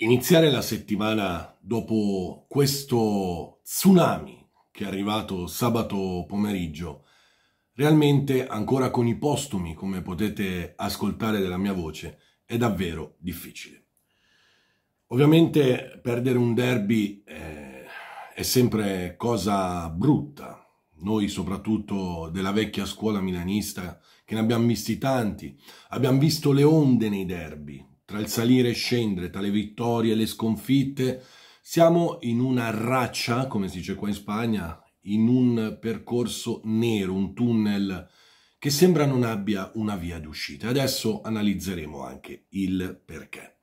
Iniziare la settimana dopo questo tsunami che è arrivato sabato pomeriggio, realmente ancora con i postumi, come potete ascoltare della mia voce, è davvero difficile. Ovviamente perdere un derby eh, è sempre cosa brutta. Noi soprattutto della vecchia scuola milanista, che ne abbiamo visti tanti, abbiamo visto le onde nei derby, tra il salire e scendere, tra le vittorie e le sconfitte. Siamo in una raccia, come si dice qua in Spagna, in un percorso nero, un tunnel che sembra non abbia una via d'uscita. Adesso analizzeremo anche il perché.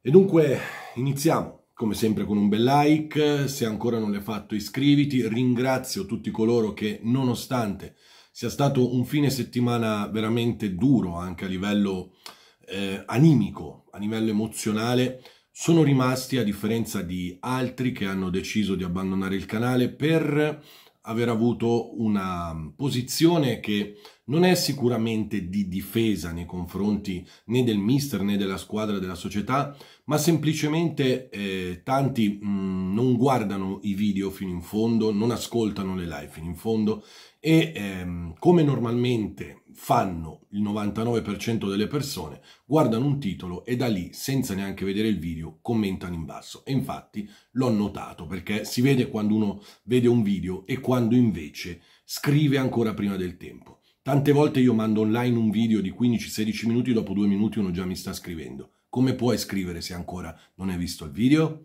E dunque iniziamo come sempre con un bel like, se ancora non l'hai fatto iscriviti, ringrazio tutti coloro che nonostante sia stato un fine settimana veramente duro anche a livello eh, animico, a livello emozionale, sono rimasti a differenza di altri che hanno deciso di abbandonare il canale per aver avuto una posizione che non è sicuramente di difesa nei confronti né del mister né della squadra della società, ma semplicemente eh, tanti mh, mm, non guardano i video fino in fondo, non ascoltano le live fino in fondo e ehm, come normalmente fanno il 99% delle persone, guardano un titolo e da lì, senza neanche vedere il video, commentano in basso. E infatti l'ho notato perché si vede quando uno vede un video e quando invece scrive ancora prima del tempo. Tante volte io mando online un video di 15-16 minuti, dopo due minuti uno già mi sta scrivendo. Come puoi scrivere se ancora non hai visto il video?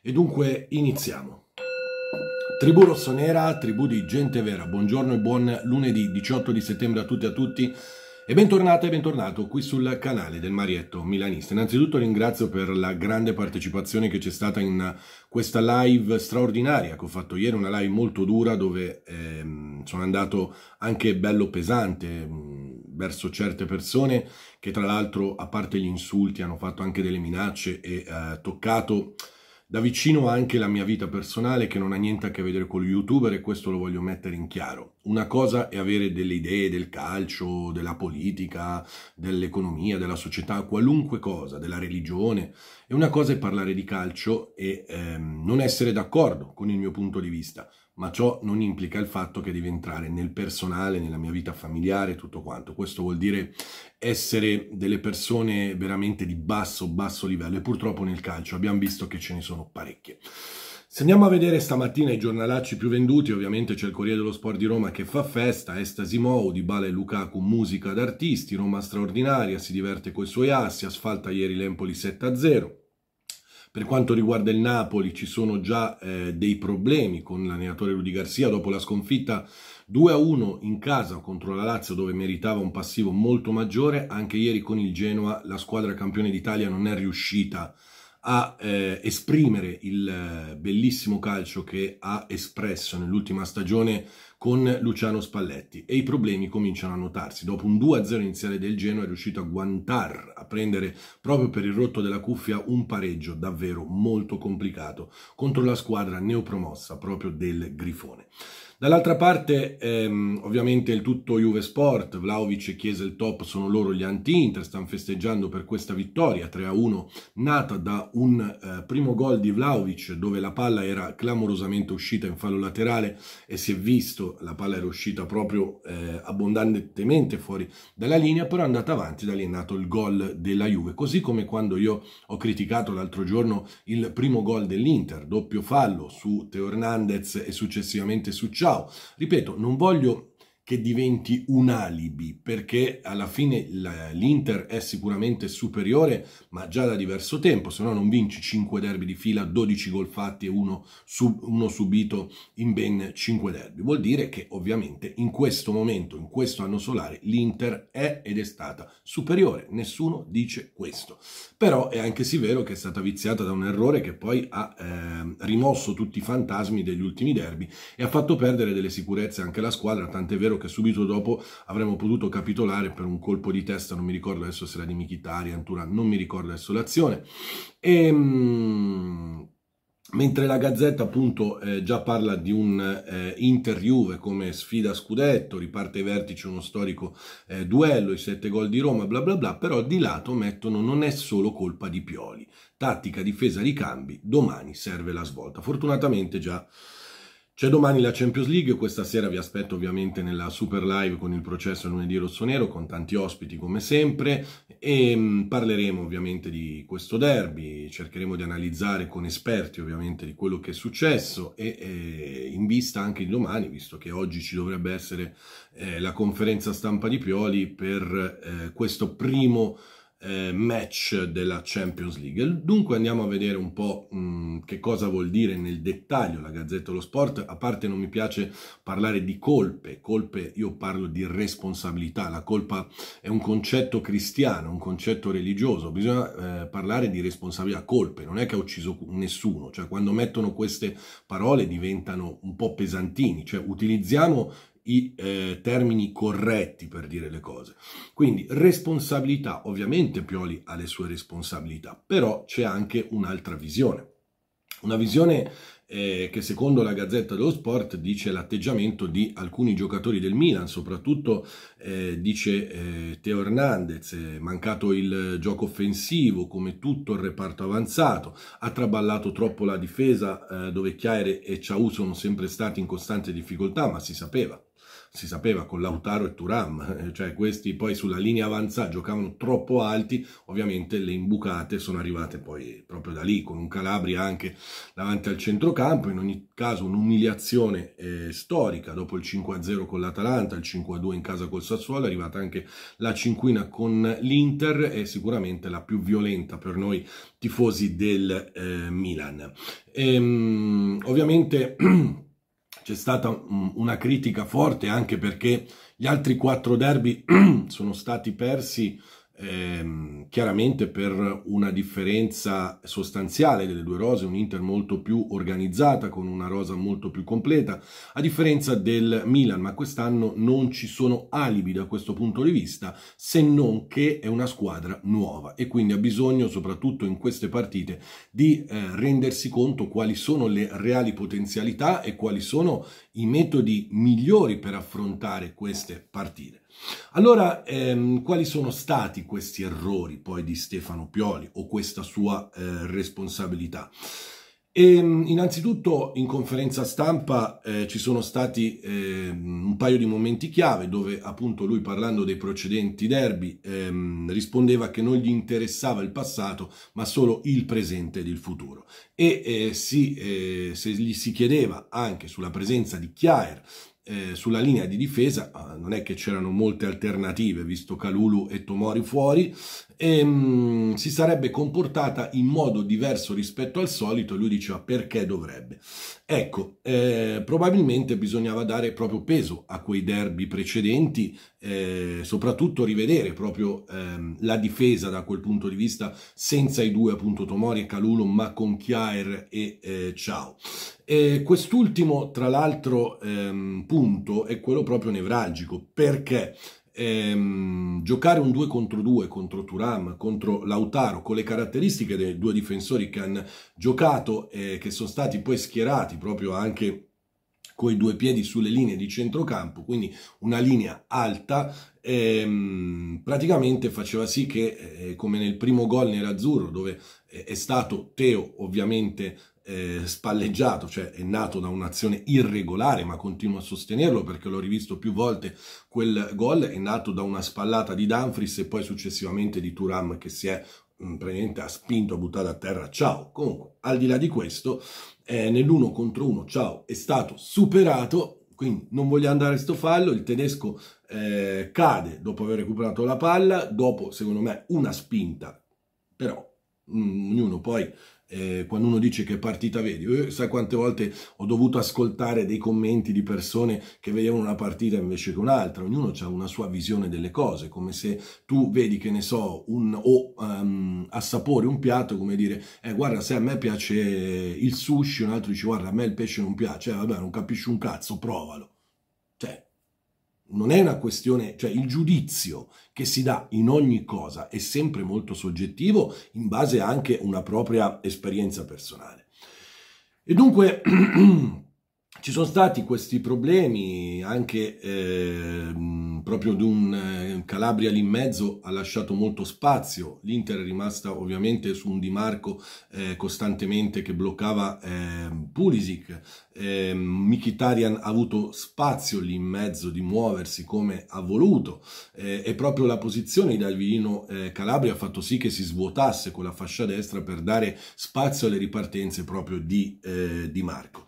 E dunque iniziamo. Tribù rossonera, tribù di gente vera, buongiorno e buon lunedì 18 di settembre a tutti e a tutti. E bentornata e bentornato qui sul canale del Marietto Milanista. Innanzitutto ringrazio per la grande partecipazione che c'è stata in questa live straordinaria che ho fatto ieri, una live molto dura dove ehm, sono andato anche bello pesante mh, mm, verso certe persone che tra l'altro a parte gli insulti hanno fatto anche delle minacce e eh, toccato da vicino anche la mia vita personale che non ha niente a che vedere con lo youtuber e questo lo voglio mettere in chiaro. Una cosa è avere delle idee del calcio, della politica, dell'economia, della società, qualunque cosa, della religione. E una cosa è parlare di calcio e ehm, non essere d'accordo con il mio punto di vista ma ciò non implica il fatto che devi entrare nel personale, nella mia vita familiare, tutto quanto. Questo vuol dire essere delle persone veramente di basso, basso livello e purtroppo nel calcio abbiamo visto che ce ne sono parecchie. Se andiamo a vedere stamattina i giornalacci più venduti, ovviamente c'è il Corriere dello Sport di Roma che fa festa, Estasi Mou, Dybala e Lukaku, musica d'artisti, Roma straordinaria, si diverte coi suoi assi, asfalta ieri l'Empoli 7-0. Per quanto riguarda il Napoli ci sono già eh, dei problemi con l'allenatore Rudy Garcia dopo la sconfitta 2-1 in casa contro la Lazio dove meritava un passivo molto maggiore, anche ieri con il Genoa la squadra campione d'Italia non è riuscita a a eh, esprimere il eh, bellissimo calcio che ha espresso nell'ultima stagione con Luciano Spalletti e i problemi cominciano a notarsi. Dopo un 2-0 iniziale del Genoa è riuscito a guantar, a prendere proprio per il rotto della cuffia un pareggio davvero molto complicato contro la squadra neopromossa proprio del Grifone. Dall'altra parte, ehm, ovviamente, il tutto Juve Sport, Vlaovic e Chiesa il top, sono loro gli anti-Inter, stanno festeggiando per questa vittoria 3-1, nata da un eh, primo gol di Vlaovic, dove la palla era clamorosamente uscita in fallo laterale e si è visto, la palla era uscita proprio eh, abbondantemente fuori dalla linea, però è andata avanti, da lì è nato il gol della Juve. Così come quando io ho criticato l'altro giorno il primo gol dell'Inter, doppio fallo su Teo Hernandez e successivamente su Ciao, Ciao, ripeto, non voglio che diventi un alibi, perché alla fine l'Inter è sicuramente superiore, ma già da diverso tempo, se no non vinci 5 derby di fila, 12 gol fatti e uno, sub, uno subito in ben 5 derby. Vuol dire che ovviamente in questo momento, in questo anno solare, l'Inter è ed è stata superiore, nessuno dice questo. Però è anche sì vero che è stata viziata da un errore che poi ha eh, rimosso tutti i fantasmi degli ultimi derby e ha fatto perdere delle sicurezze anche alla squadra, tant'è vero che subito dopo avremmo potuto capitolare per un colpo di testa, non mi ricordo adesso se era di Michitari, Antura, non mi ricordo adesso l'azione. E, ehm, mh, Mentre la Gazzetta appunto eh, già parla di un eh, Inter-Juve come sfida scudetto, riparte ai vertici uno storico eh, duello, i sette gol di Roma, bla bla bla, però di lato mettono non è solo colpa di Pioli, tattica, difesa, ricambi, domani serve la svolta. Fortunatamente già c'è domani la Champions League, questa sera vi aspetto ovviamente nella super live con il processo lunedì rossonero, con tanti ospiti come sempre, e mm, parleremo ovviamente di questo derby, cercheremo di analizzare con esperti ovviamente di quello che è successo e, e in vista anche di domani, visto che oggi ci dovrebbe essere eh, la conferenza stampa di Pioli per eh, questo primo eh, match della Champions League. Dunque andiamo a vedere un po' mh, mm, che cosa vuol dire nel dettaglio la Gazzetta dello Sport. A parte non mi piace parlare di colpe, colpe io parlo di responsabilità, la colpa è un concetto cristiano, un concetto religioso, bisogna eh, parlare di responsabilità, colpe, non è che ha ucciso nessuno, cioè quando mettono queste parole diventano un po' pesantini, cioè utilizziamo i eh, termini corretti per dire le cose. Quindi responsabilità, ovviamente Pioli ha le sue responsabilità, però c'è anche un'altra visione. Una visione eh, che secondo la Gazzetta dello Sport dice l'atteggiamento di alcuni giocatori del Milan, soprattutto eh, dice eh, Teo Hernandez, eh, mancato il gioco offensivo come tutto il reparto avanzato, ha traballato troppo la difesa eh, dove Chiaire e Ciau sono sempre stati in costante difficoltà, ma si sapeva si sapeva con Lautaro e Turam, eh, cioè questi poi sulla linea avanzata giocavano troppo alti, ovviamente le imbucate sono arrivate poi proprio da lì, con un Calabria anche davanti al centrocampo, in ogni caso un'umiliazione eh, storica, dopo il 5-0 con l'Atalanta, il 5-2 in casa col Sassuolo, è arrivata anche la cinquina con l'Inter e sicuramente la più violenta per noi tifosi del eh, Milan. E, ehm, ovviamente... c'è stata una critica forte anche perché gli altri quattro derby sono stati persi ehm, chiaramente per una differenza sostanziale delle due rose, un Inter molto più organizzata, con una rosa molto più completa, a differenza del Milan, ma quest'anno non ci sono alibi da questo punto di vista, se non che è una squadra nuova e quindi ha bisogno, soprattutto in queste partite, di eh, rendersi conto quali sono le reali potenzialità e quali sono i metodi migliori per affrontare queste partite. Allora, ehm, quali sono stati questi errori poi di Stefano Pioli o questa sua eh, responsabilità? E, ehm, innanzitutto in conferenza stampa eh, ci sono stati eh, un paio di momenti chiave dove appunto lui parlando dei precedenti derby ehm, rispondeva che non gli interessava il passato ma solo il presente ed il futuro e eh, si, eh, se gli si chiedeva anche sulla presenza di Chiaer eh, sulla linea di difesa ah, non è che c'erano molte alternative, visto Calulu e Tomori fuori, e, ehm, si sarebbe comportata in modo diverso rispetto al solito, lui diceva perché dovrebbe. Ecco, eh, probabilmente bisognava dare proprio peso a quei derby precedenti, eh, soprattutto rivedere proprio ehm, la difesa da quel punto di vista senza i due appunto Tomori e Calulo, ma con Chiaer e eh, Ciao. E quest'ultimo, tra l'altro, ehm, punto è quello proprio nevralgico, perché ehm, giocare un 2 contro 2 contro Turam, contro Lautaro, con le caratteristiche dei due difensori che hanno giocato e eh, che sono stati poi schierati proprio anche con i due piedi sulle linee di centrocampo, quindi una linea alta, ehm, praticamente faceva sì che, eh, come nel primo gol nerazzurro, dove eh, è stato Teo ovviamente eh, spalleggiato, cioè è nato da un'azione irregolare, ma continuo a sostenerlo perché l'ho rivisto più volte, quel gol è nato da una spallata di Danfris e poi successivamente di Turam che si è mm, praticamente ha spinto, a buttare a terra, ciao. Comunque, al di là di questo, eh, nell'uno contro uno, ciao, è stato superato quindi non voglio andare a sto fallo, il tedesco eh, cade dopo aver recuperato la palla, dopo secondo me una spinta, però mh, mm, ognuno poi eh, quando uno dice che partita vedi, eh, sai quante volte ho dovuto ascoltare dei commenti di persone che vedevano una partita invece che un'altra, ognuno ha una sua visione delle cose, come se tu vedi che ne so, un, o um, assapori un piatto, come dire, eh, guarda se a me piace il sushi, un altro dice guarda a me il pesce non piace, eh, vabbè non capisci un cazzo, provalo. Cioè, non è una questione, cioè il giudizio che si dà in ogni cosa è sempre molto soggettivo in base anche a una propria esperienza personale. E dunque ci sono stati questi problemi anche eh, proprio di un eh, Calabria lì in mezzo ha lasciato molto spazio l'Inter è rimasta ovviamente su un dimarco eh, costantemente che bloccava eh, Pulisic eh, Mikitarian ha avuto spazio lì in mezzo di muoversi come ha voluto eh, e proprio la posizione di Alvino eh, Calabria ha fatto sì che si svuotasse con la fascia destra per dare spazio alle ripartenze proprio di Di Marco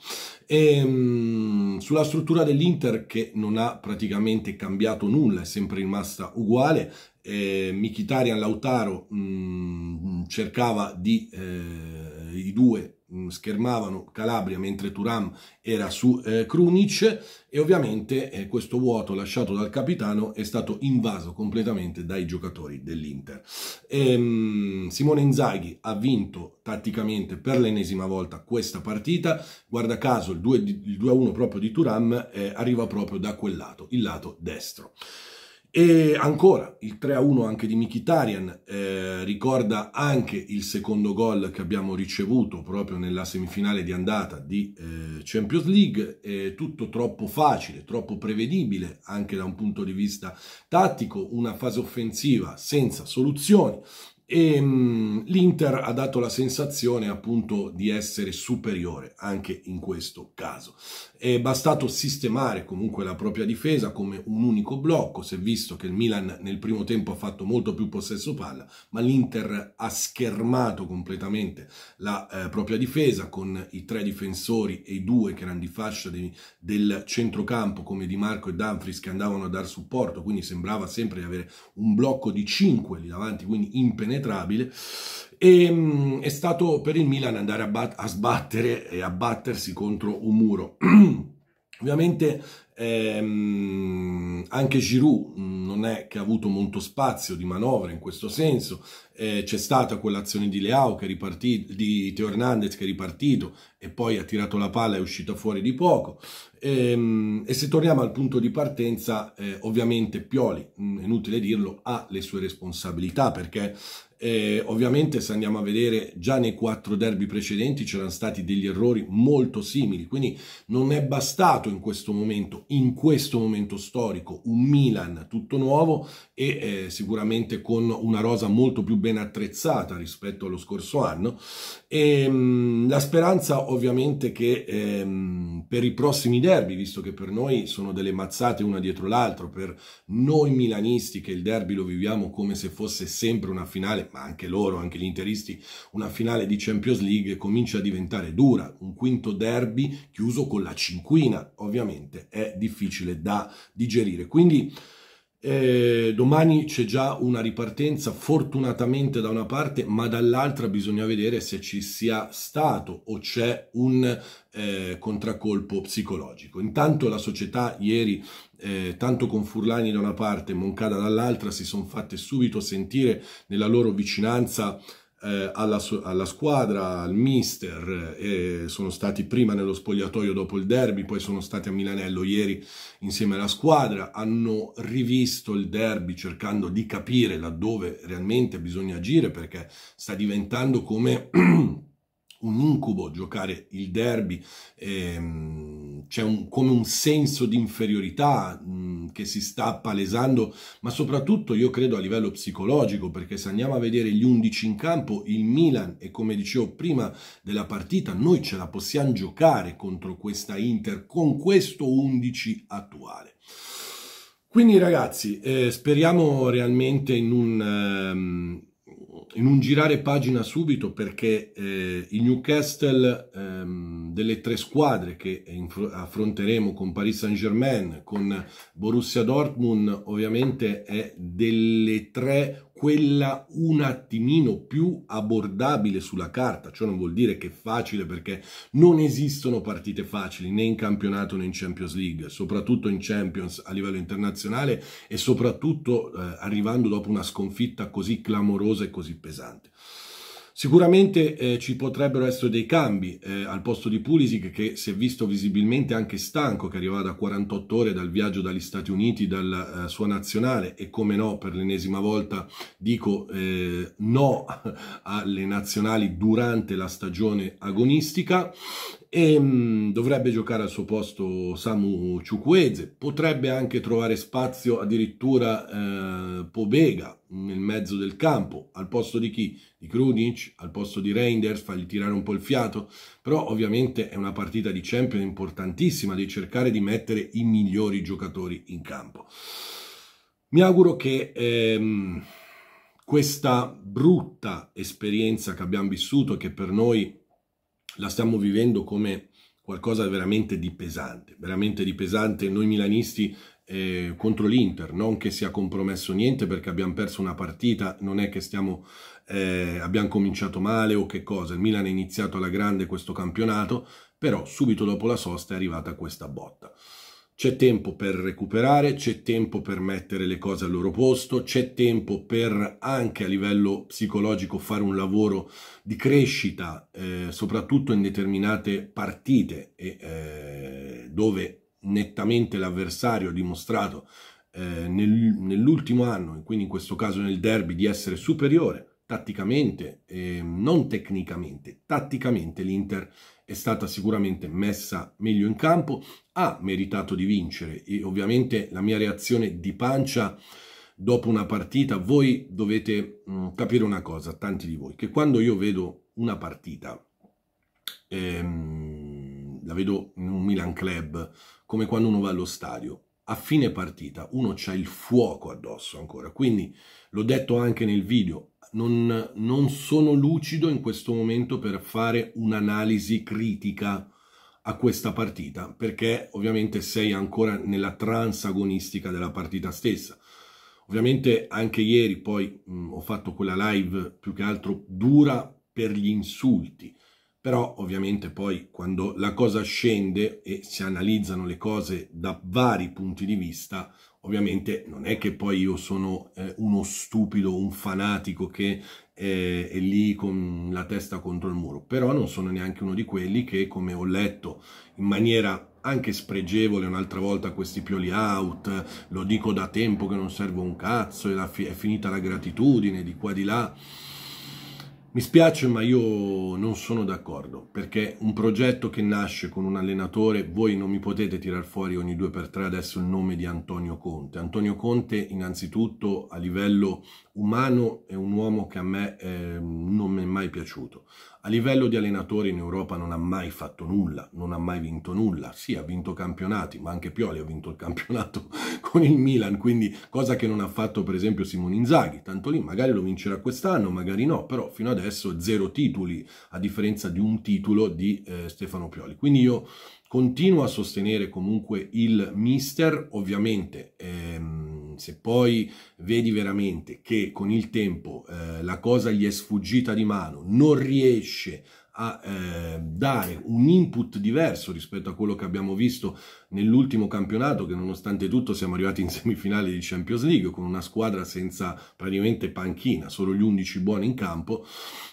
e, ehm, mh, sulla struttura dell'Inter che non ha praticamente cambiato nulla, è sempre rimasta uguale, eh, Michitarian Lautaro mh, mm, cercava di eh, i due mm, schermavano Calabria mentre Turam era su eh, Krunic e ovviamente eh, questo vuoto lasciato dal capitano è stato invaso completamente dai giocatori dell'Inter. Ehm, Simone Inzaghi ha vinto tatticamente per l'ennesima volta questa partita, guarda caso il 2-1 proprio di Turam eh, arriva proprio da quel lato, il lato destro. E ancora il 3-1 anche di Mikitarian eh, ricorda anche il secondo gol che abbiamo ricevuto proprio nella semifinale di andata di eh, Champions League, eh, tutto troppo facile, troppo prevedibile anche da un punto di vista tattico, una fase offensiva senza soluzioni, e ehm, mh, l'Inter ha dato la sensazione appunto di essere superiore anche in questo caso. È bastato sistemare comunque la propria difesa come un unico blocco, si è visto che il Milan nel primo tempo ha fatto molto più possesso palla, ma l'Inter ha schermato completamente la eh, propria difesa con i tre difensori e i due che erano di fascia di, del centrocampo come Di Marco e Danfries che andavano a dar supporto, quindi sembrava sempre di avere un blocco di cinque lì davanti, quindi impenetrabile impenetrabile. E, mm, è stato per il Milan andare a, a sbattere e a battersi contro un muro. Ovviamente Ehm, anche Giroud mm, non è che ha avuto molto spazio di manovra in questo senso, eh, c'è stata quell'azione di Leao che è ripartito, di Teo Hernandez che è ripartito e poi ha tirato la palla e è uscita fuori di poco. Ehm, e se torniamo al punto di partenza, eh, ovviamente Pioli, mm, inutile dirlo, ha le sue responsabilità perché eh, ovviamente se andiamo a vedere già nei quattro derby precedenti c'erano stati degli errori molto simili, quindi non è bastato in questo momento in questo momento storico un Milan tutto nuovo e eh, sicuramente con una rosa molto più ben attrezzata rispetto allo scorso anno. E, ehm, mh, la speranza ovviamente che ehm, per i prossimi derby, visto che per noi sono delle mazzate una dietro l'altra, per noi milanisti che il derby lo viviamo come se fosse sempre una finale, ma anche loro, anche gli interisti, una finale di Champions League comincia a diventare dura, un quinto derby chiuso con la cinquina ovviamente è difficile da digerire. Quindi eh, domani c'è già una ripartenza, fortunatamente da una parte, ma dall'altra bisogna vedere se ci sia stato o c'è un eh, contraccolpo psicologico. Intanto la società ieri, eh, tanto con Furlani da una parte e Moncada dall'altra, si sono fatte subito sentire nella loro vicinanza eh, alla, alla, squadra, al mister, eh, sono stati prima nello spogliatoio dopo il derby, poi sono stati a Milanello ieri insieme alla squadra, hanno rivisto il derby cercando di capire laddove realmente bisogna agire perché sta diventando come un incubo giocare il derby, ehm, c'è un, come un senso di inferiorità mm, che si sta palesando, ma soprattutto io credo a livello psicologico, perché se andiamo a vedere gli 11 in campo, il Milan, e come dicevo prima della partita, noi ce la possiamo giocare contro questa Inter con questo 11 attuale. Quindi ragazzi, eh, speriamo realmente in un... Ehm, in un girare pagina subito perché eh, il Newcastle ehm, delle tre squadre che affronteremo con Paris Saint-Germain, con Borussia Dortmund, ovviamente è delle tre quella un attimino più abbordabile sulla carta, ciò non vuol dire che è facile perché non esistono partite facili né in campionato né in Champions League, soprattutto in Champions a livello internazionale e soprattutto eh, arrivando dopo una sconfitta così clamorosa e così pesante. Sicuramente eh, ci potrebbero essere dei cambi eh, al posto di Pulisic che si è visto visibilmente anche stanco che arrivava da 48 ore dal viaggio dagli Stati Uniti dalla eh, sua nazionale e come no per l'ennesima volta dico eh, no alle nazionali durante la stagione agonistica e, ehm, mh, dovrebbe giocare al suo posto Samu Ciucuese, potrebbe anche trovare spazio addirittura eh, Pobega nel mezzo del campo, al posto di chi? Di Krunic, al posto di Reinders, fargli tirare un po' il fiato, però ovviamente è una partita di Champions importantissima, di cercare di mettere i migliori giocatori in campo. Mi auguro che ehm, questa brutta esperienza che abbiamo vissuto, che per noi la stiamo vivendo come qualcosa veramente di pesante, veramente di pesante noi milanisti eh, contro l'Inter, non che sia compromesso niente perché abbiamo perso una partita, non è che stiamo, eh, abbiamo cominciato male o che cosa, il Milan ha iniziato alla grande questo campionato, però subito dopo la sosta è arrivata questa botta. C'è tempo per recuperare, c'è tempo per mettere le cose al loro posto, c'è tempo per anche a livello psicologico fare un lavoro di crescita, eh, soprattutto in determinate partite e, eh, dove nettamente l'avversario ha dimostrato eh, nel, nell'ultimo anno, e quindi in questo caso nel derby, di essere superiore tatticamente, eh, non tecnicamente, tatticamente l'Inter è stata sicuramente messa meglio in campo, ha meritato di vincere e ovviamente la mia reazione di pancia dopo una partita, voi dovete mh, mm, capire una cosa, tanti di voi, che quando io vedo una partita, ehm, la vedo in un Milan Club, come quando uno va allo stadio, a fine partita uno c'ha il fuoco addosso ancora, quindi l'ho detto anche nel video, non, non sono lucido in questo momento per fare un'analisi critica a questa partita, perché ovviamente sei ancora nella trans agonistica della partita stessa. Ovviamente anche ieri poi mh, mm, ho fatto quella live più che altro dura per gli insulti, però ovviamente poi quando la cosa scende e si analizzano le cose da vari punti di vista, Ovviamente non è che poi io sono eh, uno stupido, un fanatico che eh, è lì con la testa contro il muro, però non sono neanche uno di quelli che, come ho letto in maniera anche spregevole un'altra volta questi pioli out, lo dico da tempo che non serve un cazzo, è, fi è finita la gratitudine di qua di là, mi spiace, ma io non sono d'accordo, perché un progetto che nasce con un allenatore, voi non mi potete tirar fuori ogni due per tre adesso il nome di Antonio Conte. Antonio Conte, innanzitutto, a livello umano è un uomo che a me eh, non mi è mai piaciuto. A livello di allenatore in Europa non ha mai fatto nulla, non ha mai vinto nulla. Sì, ha vinto campionati, ma anche Pioli ha vinto il campionato con il Milan, quindi cosa che non ha fatto per esempio Simone Inzaghi. Tanto lì magari lo vincerà quest'anno, magari no, però fino adesso zero titoli, a differenza di un titolo di eh, Stefano Pioli. Quindi io continuo a sostenere comunque il mister, ovviamente... Ehm, Mm, se poi vedi veramente che con il tempo eh, la cosa gli è sfuggita di mano, non riesce a eh, dare un input diverso rispetto a quello che abbiamo visto nell'ultimo campionato che nonostante tutto siamo arrivati in semifinale di Champions League con una squadra senza praticamente panchina, solo gli 11 buoni in campo,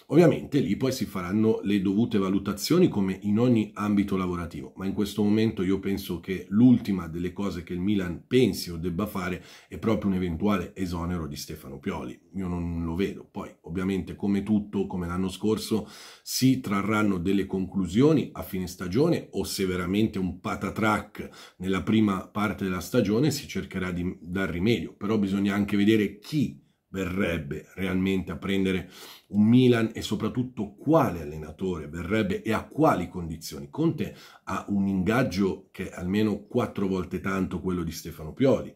ovviamente lì poi si faranno le dovute valutazioni come in ogni ambito lavorativo, ma in questo momento io penso che l'ultima delle cose che il Milan pensi o debba fare è proprio un eventuale esonero di Stefano Pioli, io non lo vedo, poi ovviamente come tutto, come l'anno scorso, si trarranno delle conclusioni a fine stagione o se veramente un patatrack nella prima parte della stagione si cercherà di dar rimedio, però bisogna anche vedere chi verrebbe realmente a prendere un Milan e soprattutto quale allenatore verrebbe e a quali condizioni. Conte ha un ingaggio che è almeno quattro volte tanto quello di Stefano Pioli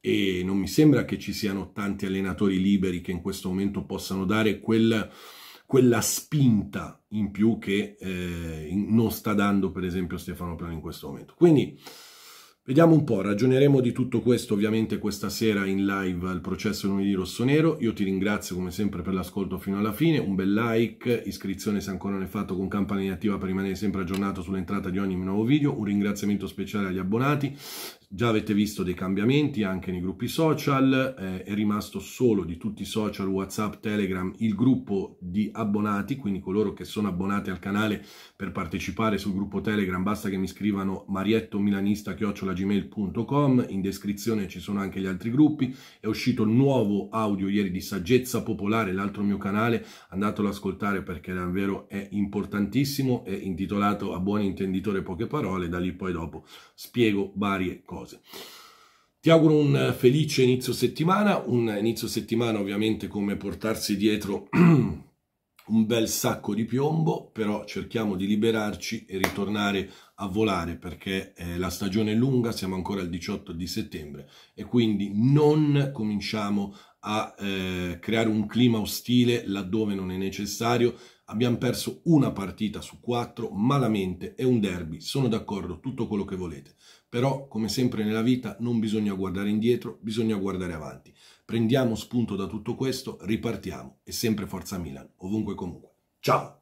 e non mi sembra che ci siano tanti allenatori liberi che in questo momento possano dare quel quella spinta in più che eh, non sta dando per esempio Stefano Piano in questo momento. Quindi Vediamo un po', ragioneremo di tutto questo ovviamente questa sera in live al processo lunedì rossonero. Io ti ringrazio come sempre per l'ascolto fino alla fine, un bel like, iscrizione se ancora non è fatto con campanella attiva per rimanere sempre aggiornato sull'entrata di ogni nuovo video, un ringraziamento speciale agli abbonati. Già avete visto dei cambiamenti anche nei gruppi social, eh, è rimasto solo di tutti i social, WhatsApp, Telegram, il gruppo di abbonati, quindi coloro che sono abbonati al canale per partecipare sul gruppo Telegram, basta che mi scrivano marietto milanista chioccio, chiocciola gmail.com, in descrizione ci sono anche gli altri gruppi, è uscito il nuovo audio ieri di Saggezza Popolare, l'altro mio canale, andatelo ad ascoltare perché davvero è importantissimo, è intitolato A buon intenditore poche parole, da lì poi dopo spiego varie cose. Ti auguro un felice inizio settimana, un inizio settimana ovviamente come portarsi dietro un bel sacco di piombo, però cerchiamo di liberarci e ritornare a volare perché eh, la stagione è lunga, siamo ancora al 18 di settembre e quindi non cominciamo a eh, creare un clima ostile laddove non è necessario. Abbiamo perso una partita su quattro, malamente, è un derby, sono d'accordo, tutto quello che volete. Però, come sempre nella vita, non bisogna guardare indietro, bisogna guardare avanti. Prendiamo spunto da tutto questo, ripartiamo e sempre Forza Milan, ovunque e comunque. Ciao!